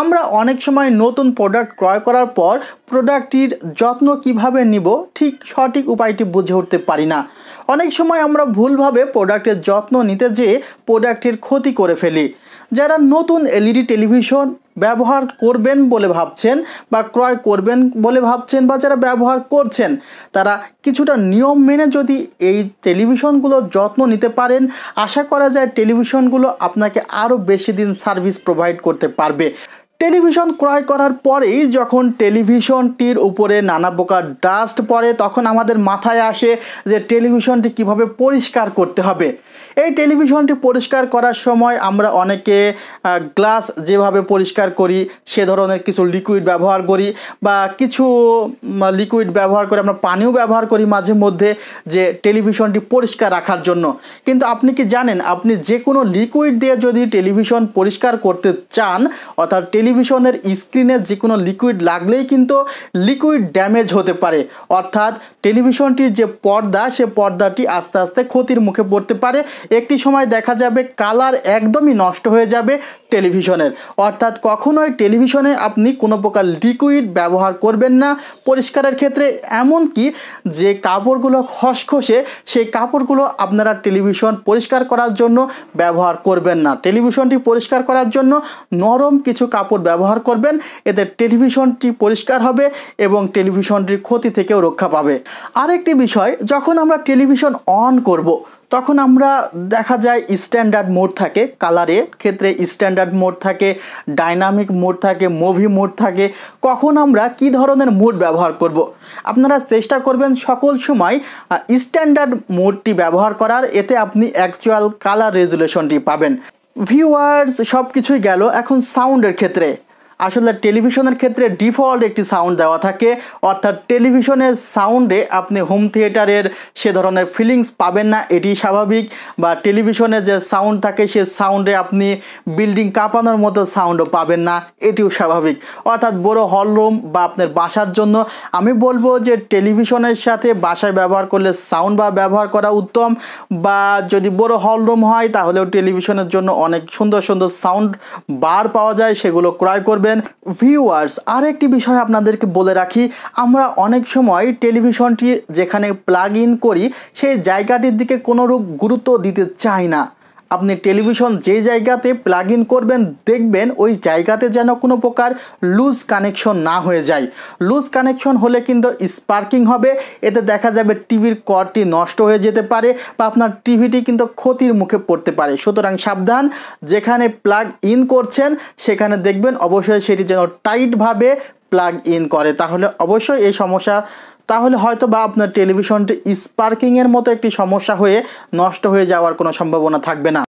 আমরা অনেক সময় নতুন প্রোডাক্ট ক্রয় করার পর প্রোডাক্টটির যত্ন কিভাবে নিব ঠিক সঠিক উপায়টি বুঝে উঠতে পারি না অনেক সময় আমরা ভুলভাবে প্রোডাক্টের যত্ন নিতে যেয়ে প্রোডাক্টের ক্ষতি করে ফেলি যারা নতুন এলইডি টেলিভিশন ব্যবহার করবেন বলে ভাবছেন বা ক্রয় করবেন বলে ভাবছেন বা যারা ব্যবহার করছেন তারা কিছুটা নিয়ম মেনে যদি এই টেলিভিশনগুলোর যত্ন নিতে পারেন আশা করা যায় টেলিভিশনগুলো আপনাকে আরও বেশি দিন সার্ভিস প্রোভাইড করতে পারবে টেলিভিশন ক্রয় করার পরেই যখন টেলিভিশনটির উপরে নানা প্রকার ডাস্ট পড়ে তখন আমাদের মাথায় আসে যে টেলিভিশনটি কিভাবে পরিষ্কার করতে হবে এই টেলিভিশনটি পরিষ্কার করার সময় আমরা অনেকে গ্লাস যেভাবে পরিষ্কার করি সে ধরনের কিছু লিকুইড ব্যবহার করি বা কিছু লিকুইড ব্যবহার করে আমরা পানিও ব্যবহার করি মাঝে মধ্যে যে টেলিভিশনটি পরিষ্কার রাখার জন্য কিন্তু আপনি কি জানেন আপনি যে কোনো লিকুইড দিয়ে যদি টেলিভিশন পরিষ্কার করতে চান অর্থাৎ টেলি টেলিভিশনের স্ক্রিনে যে কোনো লিকুইড লাগলেই কিন্তু লিকুইড ড্যামেজ হতে পারে অর্থাৎ টেলিভিশনটির যে পর্দা সে পর্দাটি আস্তে আস্তে ক্ষতির মুখে পড়তে পারে একটি সময় দেখা যাবে কালার একদমই নষ্ট হয়ে যাবে টেলিভিশনের অর্থাৎ কখনোই টেলিভিশনে আপনি কোনো প্রকার লিকুইড ব্যবহার করবেন না পরিষ্কারের ক্ষেত্রে এমন কি যে কাপড়গুলো খসখসে সেই কাপড়গুলো আপনারা টেলিভিশন পরিষ্কার করার জন্য ব্যবহার করবেন না টেলিভিশনটি পরিষ্কার করার জন্য নরম কিছু কাপড় ব্যবহার করবেন এতে টেলিভিশনটি পরিষ্কার হবে এবং টেলিভিশনটির ক্ষতি থেকেও রক্ষা পাবে আরেকটি বিষয় যখন আমরা টেলিভিশন অন করব তখন আমরা দেখা যায় স্ট্যান্ডার্ড মোড থাকে কালারের ক্ষেত্রে স্ট্যান্ডার্ড মোড থাকে ডাইনামিক মোড থাকে মুভি মোড থাকে কখন আমরা কি ধরনের মোড ব্যবহার করব। আপনারা চেষ্টা করবেন সকল সময় স্ট্যান্ডার্ড মোডটি ব্যবহার করার এতে আপনি অ্যাকচুয়াল কালার রেজুলেশনটি পাবেন ভিউয়ার্স সব কিছুই গেল এখন সাউন্ডের ক্ষেত্রে আসলে টেলিভিশনের ক্ষেত্রে ডিফল্ট একটি সাউন্ড দেওয়া থাকে অর্থাৎ টেলিভিশনের সাউন্ডে আপনি হোম থিয়েটারের সে ধরনের ফিলিংস পাবেন না এটি স্বাভাবিক বা টেলিভিশনের যে সাউন্ড থাকে সে সাউন্ডে আপনি বিল্ডিং কাঁপানোর মতো সাউন্ডও পাবেন না এটিও স্বাভাবিক অর্থাৎ বড় হল রুম বা আপনার বাসার জন্য আমি বলবো যে টেলিভিশনের সাথে বাসায় ব্যবহার করলে সাউন্ড বা ব্যবহার করা উত্তম বা যদি বড় হলরুম হয় তাহলেও টেলিভিশনের জন্য অনেক সুন্দর সুন্দর সাউন্ড বার পাওয়া যায় সেগুলো ক্রয় করবে করবেন ভিউয়ার্স আরেকটি বিষয় আপনাদেরকে বলে রাখি আমরা অনেক সময় টেলিভিশনটি যেখানে প্লাগ ইন করি সেই জায়গাটির দিকে কোনোরূপ গুরুত্ব দিতে চাই না আপনি টেলিভিশন যে জায়গাতে প্লাগ ইন করবেন দেখবেন ওই জায়গাতে যেন কোনো প্রকার লুজ কানেকশন না হয়ে যায় লুজ কানেকশন হলে কিন্তু স্পার্কিং হবে এতে দেখা যাবে টিভির করটি নষ্ট হয়ে যেতে পারে বা আপনার টিভিটি কিন্তু ক্ষতির মুখে পড়তে পারে সুতরাং সাবধান যেখানে প্লাগ ইন করছেন সেখানে দেখবেন অবশ্যই সেটি যেন টাইটভাবে প্লাগ ইন করে তাহলে অবশ্যই এই সমস্যা তাহলে হয়তো বা আপনার টেলিভিশনটি স্পার্কিংয়ের মতো একটি সমস্যা হয়ে নষ্ট হয়ে যাওয়ার কোনো সম্ভাবনা থাকবে না